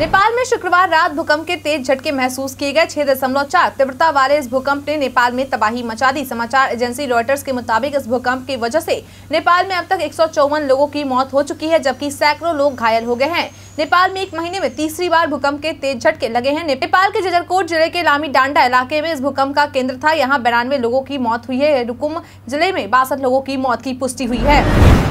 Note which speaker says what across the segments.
Speaker 1: नेपाल में शुक्रवार रात भूकंप के तेज झटके महसूस किए गए छह दशमलव चार तीव्रता वाले इस भूकंप ने नेपाल में तबाही मचा दी समाचार एजेंसी रॉयटर्स के मुताबिक इस भूकंप की वजह से नेपाल में अब तक एक लोगों की मौत हो चुकी है जबकि सैकड़ों लोग घायल हो गए हैं नेपाल में एक महीने में तीसरी बार भूकंप के तेज झटके लगे हैं नेपाल के जजरकोट जिले के लामी डांडा इलाके में इस भूकंप का केंद्र था यहाँ बिरानवे लोगों की मौत हुई है रुकुम जिले में बासठ लोगों की मौत की पुष्टि हुई है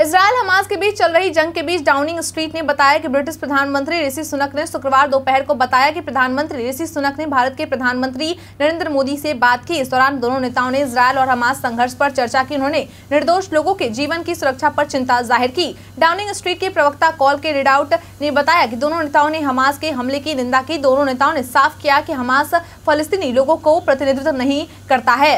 Speaker 1: इसराइल हमास के बीच चल रही जंग के बीच डाउनिंग स्ट्रीट ने बताया कि ब्रिटिश प्रधानमंत्री ऋषि सुनक ने शुक्रवार दोपहर को बताया कि प्रधानमंत्री ऋषि सुनक ने भारत के प्रधानमंत्री नरेंद्र मोदी से बात की इस दौरान दोनों नेताओं ने इसराइल और हमास संघर्ष पर चर्चा की उन्होंने निर्दोष लोगों के जीवन की सुरक्षा पर चिंता जाहिर की डाउनिंग स्ट्रीट के प्रवक्ता कॉल के रिडाउट ने बताया की दोनों नेताओं ने हमास के हमले की निंदा की दोनों नेताओं ने साफ किया कि हमास फलस्तीनी लोगों को प्रतिनिधित्व नहीं करता है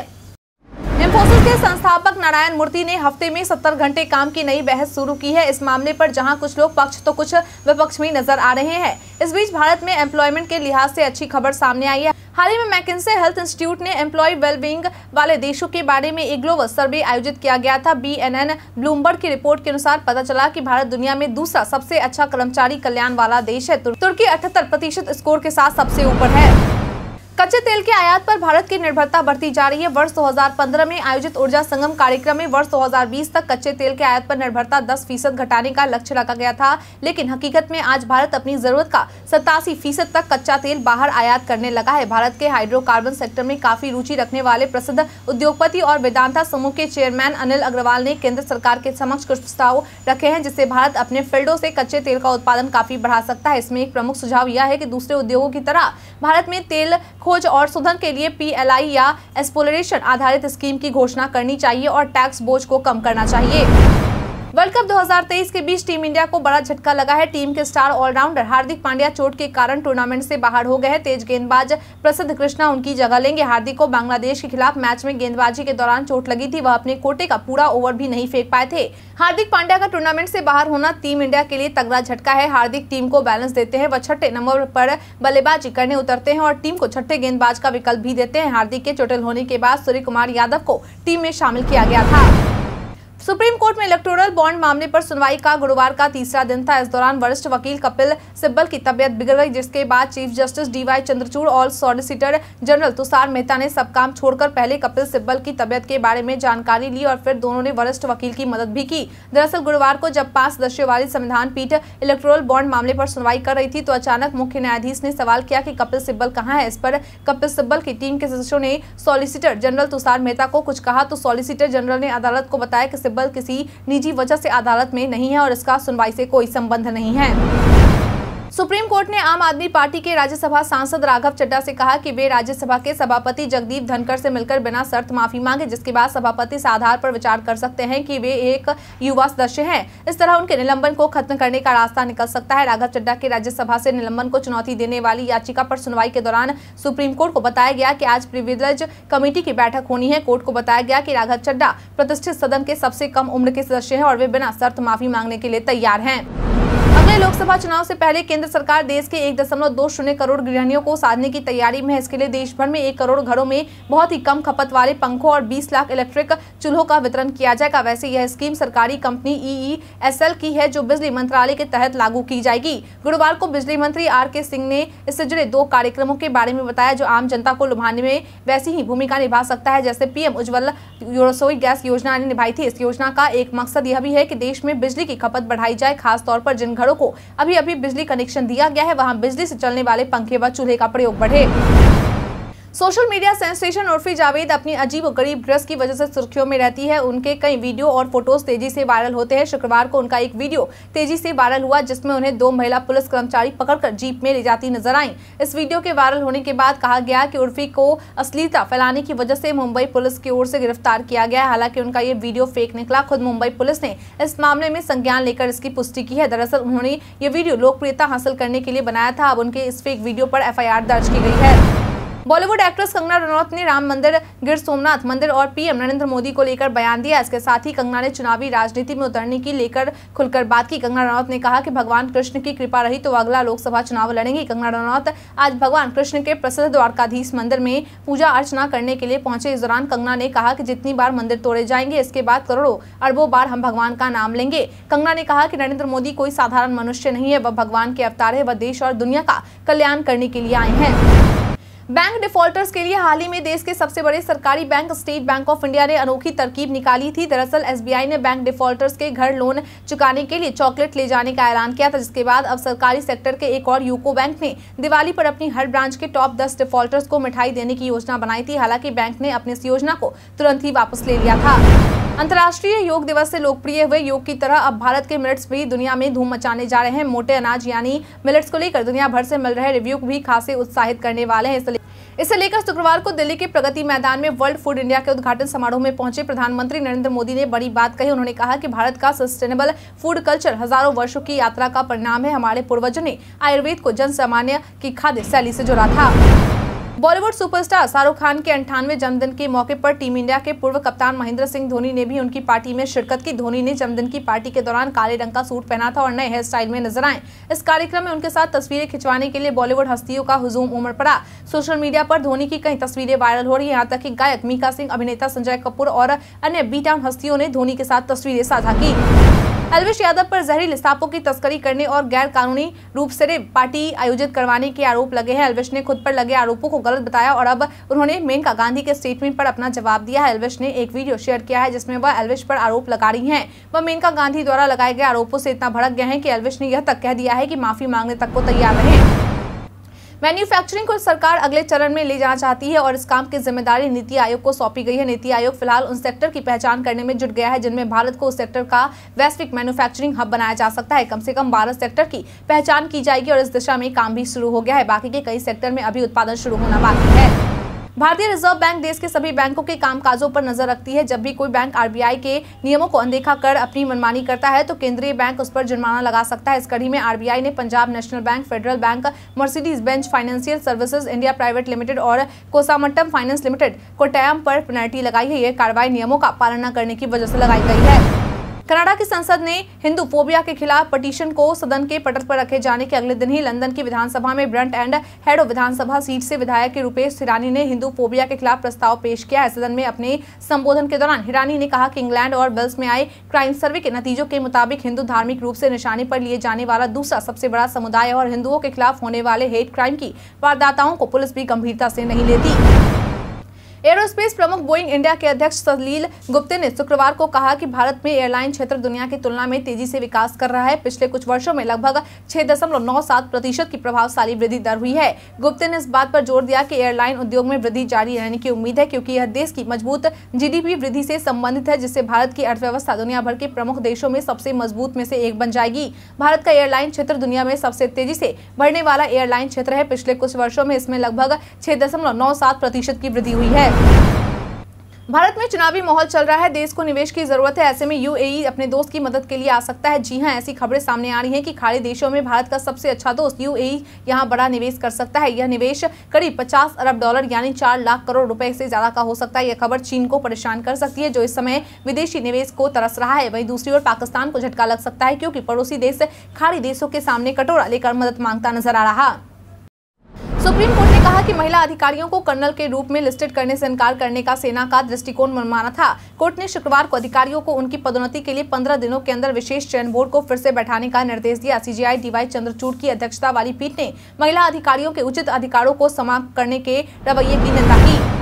Speaker 1: इंफोसिस के संस्थापक नारायण मूर्ति ने हफ्ते में 70 घंटे काम की नई बहस शुरू की है इस मामले पर जहां कुछ लोग पक्ष तो कुछ विपक्ष में नजर आ रहे हैं इस बीच भारत में एम्प्लॉयमेंट के लिहाज से अच्छी खबर सामने आई है हाल ही में मैकिनसे हेल्थ इंस्टीट्यूट ने एम्प्लॉय वेलबींग वाले देशों के बारे में एक ग्लोबल सर्वे आयोजित किया गया था बी एन एन ब्लूमबर्ग की रिपोर्ट के अनुसार पता चला की भारत दुनिया में दूसरा सबसे अच्छा कर्मचारी कल्याण वाला देश है तुर्की अठहत्तर प्रतिशत स्कोर के साथ सबसे ऊपर है कच्चे तेल के आयात पर भारत की निर्भरता बढ़ती जा रही है वर्ष 2015 में आयोजित ऊर्जा संगम कार्यक्रम में वर्ष 2020 तक कच्चे तेल के आयात पर निर्भरता 10 फीसद घटाने का लक्ष्य रखा गया था लेकिन हकीकत में आज भारत अपनी जरूरत का सतासी फीसद तक कच्चा तेल बाहर आयात करने लगा है भारत के हाइड्रोकार्बन सेक्टर में काफी रुचि रखने वाले प्रसिद्ध उद्योगपति और वेदांता समूह के चेयरमैन अनिल अग्रवाल ने केंद्र सरकार के समक्ष कुछ प्रस्ताव रखे हैं जिससे भारत अपने फील्डों से कच्चे तेल का उत्पादन काफी बढ़ा सकता है इसमें एक प्रमुख सुझाव यह है कि दूसरे उद्योगों की तरह भारत में तेल खोज और शोधन के लिए पीएलआई या एस्पोलरेशन आधारित स्कीम की घोषणा करनी चाहिए और टैक्स बोझ को कम करना चाहिए वर्ल्ड कप 2023 के बीच टीम इंडिया को बड़ा झटका लगा है टीम के स्टार ऑलराउंडर हार्दिक पांड्या चोट के कारण टूर्नामेंट से बाहर हो गए तेज गेंदबाज प्रसिद्ध कृष्णा उनकी जगह लेंगे हार्दिक को बांग्लादेश के खिलाफ मैच में गेंदबाजी के दौरान चोट लगी थी वह अपने कोटे का पूरा ओवर भी नहीं फेंक पाए थे हार्दिक पांड्या का टूर्नामेंट से बाहर होना टीम इंडिया के लिए तगड़ा झटका है हार्दिक टीम को बैलेंस देते हैं वह छठे नंबर पर बल्लेबाजी करने उतरते हैं और टीम को छठे गेंदबाज का विकल्प भी देते हैं हार्दिक के चोटिल होने के बाद सूर्य कुमार यादव को टीम में शामिल किया गया था सुप्रीम कोर्ट में इलेक्टोरल बॉन्ड मामले पर सुनवाई का गुरुवार का तीसरा दिन था इस दौरान वरिष्ठ वकील कपिल सिब्बल की तबियत बिगड़ गई जिसके बाद चीफ जस्टिस डीवाई चंद्रचूड़ और सॉलिसिटर जनरल तुषार मेहता ने सब काम छोड़कर पहले कपिल सिब्बल की तबियत के बारे में जानकारी ली और फिर दोनों ने वरिष्ठ वकील की मदद भी की दरअसल गुरुवार को जब पांच सदस्यों वाली संविधान पीठ इलेक्टोरल बॉन्ड मामले पर सुनवाई कर रही थी तो अचानक मुख्य न्यायाधीश ने सवाल किया की कपिल सिब्बल कहाँ है इस पर कपिल सिब्बल की टीम के सदस्यों ने सॉलिसिटर जनरल तुषार मेहता को कुछ कहा तो सॉलिसिटर जनरल ने अदालत को बताया कि सिब्बल किसी निजी वजह से अदालत में नहीं है और इसका सुनवाई से कोई संबंध नहीं है सुप्रीम कोर्ट ने आम आदमी पार्टी के राज्यसभा सांसद राघव चड्डा से कहा कि वे राज्यसभा के सभापति जगदीप धनखड़ से मिलकर बिना शर्त माफी मांगे जिसके बाद सभापति इस आधार पर विचार कर सकते हैं कि वे एक युवा सदस्य हैं इस तरह उनके निलंबन को खत्म करने का रास्ता निकल सकता है राघव चड्डा के राज्यसभा से निलंबन को चुनौती देने वाली याचिका पर सुनवाई के दौरान सुप्रीम कोर्ट को बताया गया की आज प्रिविलेज कमेटी की बैठक होनी है कोर्ट को बताया गया की राघव चड्डा प्रतिष्ठित सदन के सबसे कम उम्र के सदस्य है और वे बिना शर्त माफी मांगने के लिए तैयार है अगले लोकसभा चुनाव से पहले केंद्र सरकार देश के एक दशमलव दो शून्य करोड़ गृहणियों को साधने की तैयारी में है इसके लिए देश भर में एक करोड़ घरों में बहुत ही कम खपत वाले पंखों और 20 लाख इलेक्ट्रिक चूल्हों का वितरण किया जाएगा वैसे यह स्कीम सरकारी कंपनी ईईएसएल e e की है जो बिजली मंत्रालय के तहत लागू की जाएगी गुरुवार को बिजली मंत्री आर के सिंह ने इससे जुड़े दो कार्यक्रमों के बारे में बताया जो आम जनता को लुभाने में वैसी ही भूमिका निभा सकता है जैसे पीएम उज्ज्वल रसोई गैस योजना ने निभाई थी इस योजना का एक मकसद यह भी है की देश में बिजली की खपत बढ़ाई जाए खासतौर पर जिन घरों को अभी अभी बिजली कनेक्शन दिया गया है वहां बिजली से चलने वाले पंखे व चूल्हे का प्रयोग बढ़े social media sensation Urfi Javed अपनी अजीब और गरीब ड्रेस की वजह से सुर्खियों में रहती है उनके कई वीडियो और फोटोज तेजी से वायरल होते हैं शुक्रवार को उनका एक वीडियो तेजी से वायरल हुआ जिसमें उन्हें दो महिला पुलिस कर्मचारी पकड़कर जीप में ले जाती नजर आई इस वीडियो के वायरल होने के बाद कहा गया की उर्फी को अश्लीलता फैलाने की वजह से मुंबई पुलिस की ओर से गिरफ्तार किया गया हालांकि उनका ये वीडियो फेक निकला खुद मुंबई पुलिस ने इस मामले में संज्ञान लेकर इसकी पुष्टि की है दरअसल उन्होंने ये वीडियो लोकप्रियता हासिल करने के लिए बनाया था अब उनके इस फेक वीडियो पर एफ दर्ज की गई है बॉलीवुड एक्ट्रेस कंगना रनौत ने राम मंदिर गिर सोमनाथ मंदिर और पीएम नरेंद्र मोदी को लेकर बयान दिया इसके साथ ही कंगना ने चुनावी राजनीति में उतरने की लेकर खुलकर बात की कंगना रनौत ने कहा कि भगवान कृष्ण की कृपा रही तो अगला लोकसभा चुनाव लड़ेंगी कंगना रनौत आज भगवान कृष्ण के प्रसिद्ध द्वारकाधीश मंदिर में पूजा अर्चना करने के लिए पहुंचे इस दौरान कंगना ने कहा की जितनी बार मंदिर तोड़े जाएंगे इसके बाद करोड़ों अरबों बार हम भगवान का नाम लेंगे कंगना ने कहा कि नरेंद्र मोदी कोई साधारण मनुष्य नहीं है वह भगवान के अवतार है वह देश और दुनिया का कल्याण करने के लिए आए हैं बैंक डिफॉल्टर्स के लिए हाल ही में देश के सबसे बड़े सरकारी bank state bank of India ने अनोखी तरकीब निकाली थी दरअसल एसबीआई ने बैंक डिफॉल्टर्स के घर लोन चुकाने के लिए चॉकलेट ले जाने का ऐलान किया था जिसके बाद अब सरकारी सेक्टर के एक और यूको बैंक ने दिवाली पर अपनी हर ब्रांच के टॉप दस डिफॉल्टर्स को मिठाई देने की योजना बनाई थी हालांकि बैंक ने अपने इस योजना को तुरंत ही वापस ले लिया था अंतर्राष्ट्रीय योग दिवस से लोकप्रिय हुए योग की तरह अब भारत के मिलट्स भी दुनिया में धूम मचाने जा रहे हैं मोटे अनाज यानी मिलट्स को लेकर दुनिया भर से मिल रहे रिव्यू भी खासे उत्साहित करने वाले हैं इसे लेकर शुक्रवार को दिल्ली के प्रगति मैदान में वर्ल्ड फूड इंडिया के उद्घाटन समारोह में पहुंचे प्रधानमंत्री नरेंद्र मोदी ने बड़ी बात कही उन्होंने कहा कि भारत का सस्टेनेबल फूड कल्चर हजारों वर्षों की यात्रा का परिणाम है हमारे पूर्वजों ने आयुर्वेद को जन सामान्य की खाद्य शैली से जोड़ा था बॉलीवुड सुपरस्टार शाहरुख खान के अंठानवे जन्मदिन के मौके पर टीम इंडिया के पूर्व कप्तान महेंद्र सिंह धोनी ने भी उनकी पार्टी में शिरकत की धोनी ने जन्मदिन की पार्टी के दौरान काले रंग का सूट पहना था और नए हेयर स्टाइल में नजर आए इस कार्यक्रम में उनके साथ तस्वीरें खिंचवाने के लिए बॉलीवुड हस्तियों का हजूम उमड़ पड़ा सोशल मीडिया पर धोनी की कई तस्वीरें वायरल हो रही है यहाँ तक की गायक मीका सिंह अभिनेता संजय कपूर और अन्य बी टाउन हस्तियों ने धोनी के साथ तस्वीरें साझा की अलवेश यादव पर जहरी सांपों की तस्करी करने और गैर कानूनी रूप से पार्टी आयोजित करवाने के आरोप लगे हैं अलवेश ने खुद पर लगे आरोपों को गलत बताया और अब उन्होंने मेनका गांधी के स्टेटमेंट पर अपना जवाब दिया है अलवेश ने एक वीडियो शेयर किया है जिसमें वह अलवेश पर आरोप लगा रही है वह मेनका गांधी द्वारा लगाए गए आरोपों से इतना भड़क गए हैं की अलवेश ने यह तक कह दिया है की माफी मांगने तक को तैयार रहे मैन्युफैक्चरिंग को सरकार अगले चरण में ले जाना चाहती है और इस काम की जिम्मेदारी नीति आयोग को सौंपी गई है नीति आयोग फिलहाल उन सेक्टर की पहचान करने में जुट गया है जिनमें भारत को उस सेक्टर का वैश्विक मैन्युफैक्चरिंग हब बनाया जा सकता है कम से कम बारह सेक्टर की पहचान की जाएगी और इस दिशा में काम भी शुरू हो गया है बाकी के कई सेक्टर में अभी उत्पादन शुरू होना बाकी है भारतीय रिजर्व बैंक देश के सभी बैंकों के कामकाजों पर नजर रखती है जब भी कोई बैंक आरबीआई के नियमों को अनदेखा कर अपनी मनमानी करता है तो केंद्रीय बैंक उस पर जुर्माना लगा सकता है इस कड़ी में आरबीआई ने Punjab national bank federal bank Mercedes Benz financial services India private limited और कोसामट्टम फाइनेंस लिमिटेड को टैम पर पेनल्टी लगाई है यह कार्रवाई नियमों का पालन न करने की वजह से लगाई गई है कनाडा की संसद ने हिंदू फोबिया के खिलाफ पटिशन को सदन के पटल पर रखे जाने के अगले दिन ही लंदन की विधानसभा में ब्रंट एंड ऑफ विधानसभा सीट से विधायक रूपेश हिरानी ने हिंदू फोबिया के खिलाफ प्रस्ताव पेश किया है सदन में अपने संबोधन के दौरान हिरानी ने कहा कि इंग्लैंड और वेल्स में आए क्राइम सर्वे के नतीजों के मुताबिक हिंदू धार्मिक रूप से निशाने पर लिए जाने वाला दूसरा सबसे बड़ा समुदाय और हिंदुओं के खिलाफ होने वाले हेट क्राइम की वारदाताओं को पुलिस भी गंभीरता से नहीं लेती एयरोस्पेस प्रमुख बोइंग इंडिया के अध्यक्ष सलील गुप्ते ने शुक्रवार को कहा कि भारत में एयरलाइन क्षेत्र दुनिया की तुलना में तेजी से विकास कर रहा है पिछले कुछ वर्षों में लगभग छह दशमलव नौ सात प्रतिशत की प्रभावशाली वृद्धि दर हुई है गुप्ते ने इस बात पर जोर दिया कि एयरलाइन उद्योग में वृद्धि जारी रहने की उम्मीद है क्योंकि यह देश की मजबूत जीडीपी वृद्धि से संबंधित है जिससे भारत की अर्थव्यवस्था दुनिया भर के प्रमुख देशों में सबसे मजबूत में से एक बन जाएगी भारत का एयरलाइन क्षेत्र दुनिया में सबसे तेजी से बढ़ने वाला एयरलाइन क्षेत्र है पिछले कुछ वर्षो में इसमें लगभग छह प्रतिशत की वृद्धि हुई है है भारत में चुनावी माहौल चल रहा है देश को निवेश की जरूरत है ऐसे में यूएई अपने दोस्त की मदद के लिए आ सकता है जी हाँ ऐसी खबरें सामने आ रही हैं कि खाड़ी देशों में भारत का सबसे अच्छा दोस्त यूएई यहां बड़ा निवेश कर सकता है यह निवेश करीब 50 अरब डॉलर यानी 4 लाख करोड़ रुपए से ज्यादा का हो सकता है यह खबर चीन को परेशान कर सकती है जो इस समय विदेशी निवेश को तरस रहा है वही दूसरी ओर पाकिस्तान को झटका लग सकता है क्योंकि पड़ोसी देश खाड़ी देशों के सामने कटोरा लेकर मदद मांगता नजर आ रहा सुप्रीम कोर्ट ने कहा कि महिला अधिकारियों को कर्नल के रूप में लिस्टेड करने से इनकार करने का सेना का दृष्टिकोण मनमाना था कोर्ट ने शुक्रवार को अधिकारियों को उनकी पदोन्नति के लिए पंद्रह दिनों के अंदर विशेष चयन बोर्ड को फिर से बैठाने का निर्देश दिया सीजीआई डीवाई चंद्रचूड की अध्यक्षता वाली पीठ ने महिला अधिकारियों के उचित अधिकारों को समाप्त करने के रवैये की निंदा की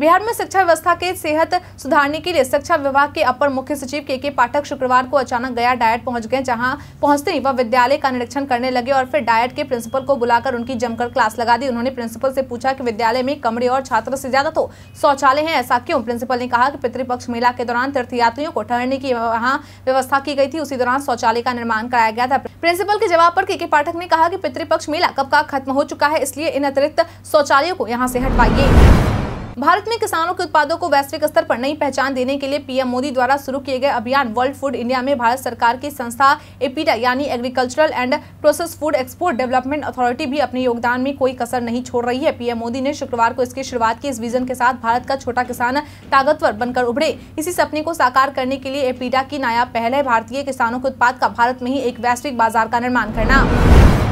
Speaker 1: बिहार में शिक्षा व्यवस्था के सेहत सुधारने के लिए शिक्षा विभाग के अपर मुख्य सचिव के के पाठक शुक्रवार को अचानक गया डायट पहुंच गए जहां पहुंचते ही वह विद्यालय का निरीक्षण करने लगे और फिर डायट के प्रिंसिपल को बुलाकर उनकी जमकर क्लास लगा दी उन्होंने प्रिंसिपल से पूछा कि विद्यालय में कमरे और छात्र से ज्यादा तो शौचालय है ऐसा क्यों प्रिंसिपल ने कहा कि पितृपक्ष मेला के दौरान तीर्थयात्रियों को ठहरने की वहाँ व्यवस्था की गई थी उसी दौरान शौचालय का निर्माण कराया गया था प्रिंसिपल के जवाब पर के पाठक ने कहा कि पितृपक्ष मेला कब का खत्म हो चुका है इसलिए इन अतिरिक्त शौचालयों को यहाँ से हटवाइए भारत में किसानों के उत्पादों को वैश्विक स्तर पर नई पहचान देने के लिए पीएम मोदी द्वारा शुरू किए गए अभियान वर्ल्ड फूड इंडिया में भारत सरकार की संस्था एपीडा यानी agricultural and processed food export development authority भी अपने योगदान में कोई कसर नहीं छोड़ रही है पीएम मोदी ने शुक्रवार को इसकी शुरुआत की इस विजन के साथ भारत का छोटा किसान ताकतवर बनकर उभरे इसी सपने को साकार करने के लिए एपीडा की नायाब पहल है भारतीय किसानों के उत्पाद का भारत में ही एक वैश्विक बाजार का निर्माण करना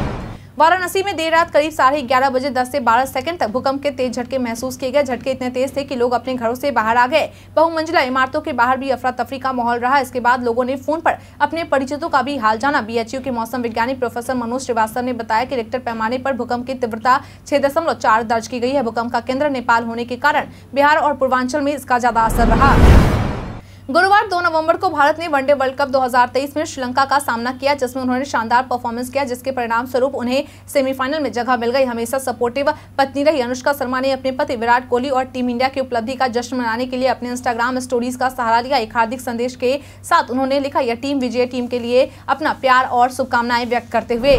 Speaker 1: वाराणसी में देर रात करीब साढ़े ग्यारह बजे 10 से 12 सेकंड तक भूकंप के तेज झटके महसूस किए गए झटके इतने तेज थे कि लोग अपने घरों से बाहर आ गए बहुमंजिला इमारतों के बाहर भी अफरा तफरी का माहौल रहा इसके बाद लोगों ने फोन पर अपने परिचितों का भी हाल जाना बीएचयू के मौसम विज्ञानी प्रोफेसर मनोज श्रीवास्तव ने बताया कि रिक्टर पैमाने पर भूकंप की तीव्रता छह दर्ज की गई है भूकंप का केंद्र नेपाल होने के कारण बिहार और पूर्वांचल में इसका ज्यादा असर रहा गुरुवार 2 नवंबर को भारत ने वनडे वर्ल्ड कप 2023 में श्रीलंका का सामना किया जिसमें उन्होंने शानदार परफॉर्मेंस किया जिसके परिणाम स्वरूप उन्हें सेमीफाइनल में जगह मिल गई हमेशा सपोर्टिव पत्नी रही अनुष्का शर्मा ने अपने पति विराट कोहली और टीम इंडिया की उपलब्धि का जश्न मनाने के लिए अपने इंस्टाग्राम स्टोरीज का सहारा लिया एक हार्दिक संदेश के साथ उन्होंने लिखा यह टीम विजय टीम के लिए अपना प्यार और शुभकामनाएं व्यक्त करते हुए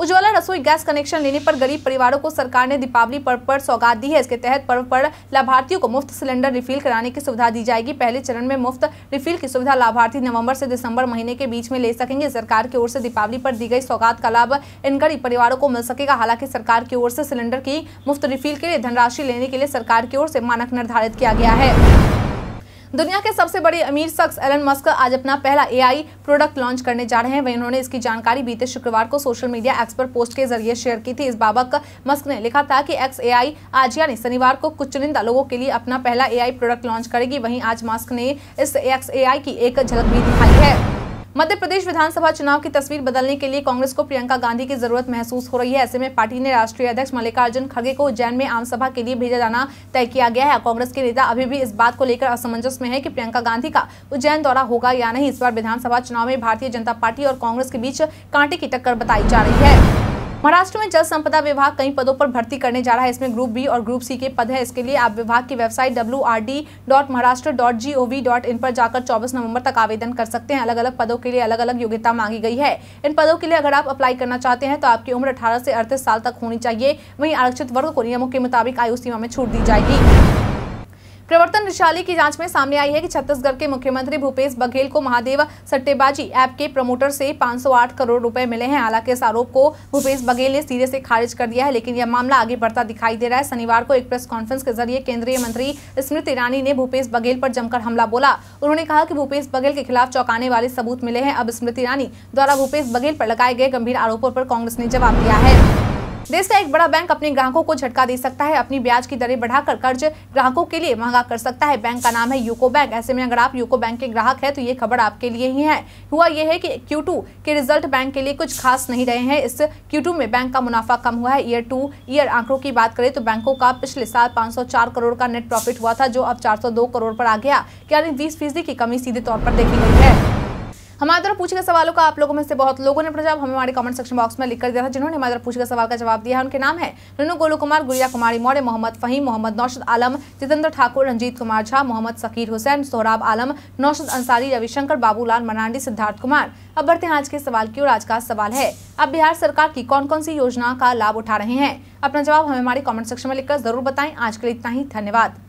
Speaker 1: उज्ज्वला रसोई गैस कनेक्शन लेने पर गरीब परिवारों को सरकार ने दीपावली पर्व पर सौगात दी है इसके तहत पर्व पर लाभार्थियों को मुफ्त सिलेंडर रिफिल कराने की सुविधा दी जाएगी पहले चरण में मुफ्त रिफिल की सुविधा लाभार्थी नवंबर से दिसंबर महीने के बीच में ले सकेंगे सरकार की ओर से दीपावली पर दी गई सौगात का लाभ इन गरीब परिवारों को मिल सकेगा हालांकि सरकार की ओर से सिलेंडर की मुफ्त रिफिल के लिए धनराशि लेने के लिए सरकार की ओर से मानक निर्धारित किया गया है दुनिया के सबसे बड़े अमीर शख्स एलन मस्क आज अपना पहला एआई प्रोडक्ट लॉन्च करने जा रहे हैं वहीं उन्होंने इसकी जानकारी बीते शुक्रवार को सोशल मीडिया एक्स पर पोस्ट के जरिए शेयर की थी इस बाबक मस्क ने लिखा था कि एक्स एआई आज यानी शनिवार को कुछ चुनिंदा लोगों के लिए अपना पहला एआई प्रोडक्ट लॉन्च करेगी वहीं आज मस्क ने इस एक्स एआई की एक झलक भी दिखाई है मध्य प्रदेश विधानसभा चुनाव की तस्वीर बदलने के लिए कांग्रेस को प्रियंका गांधी की जरूरत महसूस हो रही है ऐसे में पार्टी ने राष्ट्रीय अध्यक्ष मल्लिकार्जुन खड़गे को उज्जैन में आमसभा के लिए भेजा जाना तय किया गया है कांग्रेस के नेता अभी भी इस बात को लेकर असमंजस में है की प्रियंका गांधी का उज्जैन दौरा होगा या नहीं इस बार विधानसभा चुनाव में भारतीय जनता पार्टी और कांग्रेस के बीच कांटे की टक्कर बताई जा रही है महाराष्ट्र में जल संपदा विभाग कई पदों पर भर्ती करने जा रहा है इसमें ग्रुप बी और ग्रुप सी के पद है इसके लिए आप विभाग की वेबसाइट इन पर जाकर 24 नवंबर तक आवेदन कर सकते हैं अलग अलग पदों के लिए अलग अलग योग्यता मांगी गई है इन पदों के लिए अगर आप अप्लाई करना चाहते हैं तो आपकी उम्र अठारह से अड़तीस साल तक होनी चाहिए वहीं आरक्षित वर्ग को नियमों के मुताबिक आयु सीमा में छूट दी जाएगी प्रवर्तन निशाली की जांच में सामने आई है कि छत्तीसगढ़ के मुख्यमंत्री भूपेश बघेल को महादेव सट्टेबाजी ऐप के प्रमोटर से 508 करोड़ रुपए मिले हैं हालांकि इस आरोप को भूपेश बघेल ने सिरे से खारिज कर दिया है लेकिन यह मामला आगे बढ़ता दिखाई दे रहा है शनिवार को एक प्रेस कॉन्फ्रेंस के जरिए केंद्रीय मंत्री स्मृति ईरानी ने भूपेश बघेल पर जमकर हमला बोला उन्होंने कहा की भूपेश बघेल के खिलाफ चौकाने वाले सबूत मिले हैं अब स्मृति ईरानी द्वारा भूपेश बघेल पर लगाए गए गंभीर आरोपों पर कांग्रेस ने जवाब दिया है देश का एक बड़ा बैंक अपने ग्राहकों को झटका दे सकता है अपनी ब्याज की दरें बढ़ाकर कर्ज ग्राहकों के लिए महंगा कर सकता है बैंक का नाम है यूको बैंक ऐसे में अगर आप यूको बैंक के ग्राहक है तो ये खबर आपके लिए ही है हुआ यह है की क्यू के रिजल्ट बैंक के लिए कुछ खास नहीं रहे हैं इस क्यू में बैंक का मुनाफा कम हुआ है ईयर टू ईयर आंकड़ों की बात करें तो बैंकों का पिछले साल पांच करोड़ का नेट प्रॉफिट हुआ था जो अब चार करोड़ पर आ गया यानी बीस फीसदी की कमी सीधे तौर पर देखी गई है हमारे द्वारा पूछे गए सवालों का आप लोगों में से बहुत लोगों ने अपना जवाब हमें हमारे कमेंट सेक्शन बॉक्स में लिख कर दिया था जिन्होंने हमारे द्वारा पूछे गए सवाल का जवाब दिया है उनके नाम है ननू गोलू कुमार गुड़िया कुमारी मौर्य मोहम्मद फहीम मोहम्मद नौशद आलम जितेंद्र ठाकुर रंजीत कुमार झा मोहम्मद सकीर हुसैन सोहराब आलम नौशद अंसारी रविशंकर बाबूलाल मनांडी सिद्धार्थ कुमार अब बढ़ते हैं आज के सवाल की और आज का सवाल है अब बिहार सरकार की कौन कौन सी योजना का लाभ उठा रहे हैं अपना जवाब हमें हमारे कमेंट सेक्शन में लिखकर जरूर बताएं आज के लिए इतना ही धन्यवाद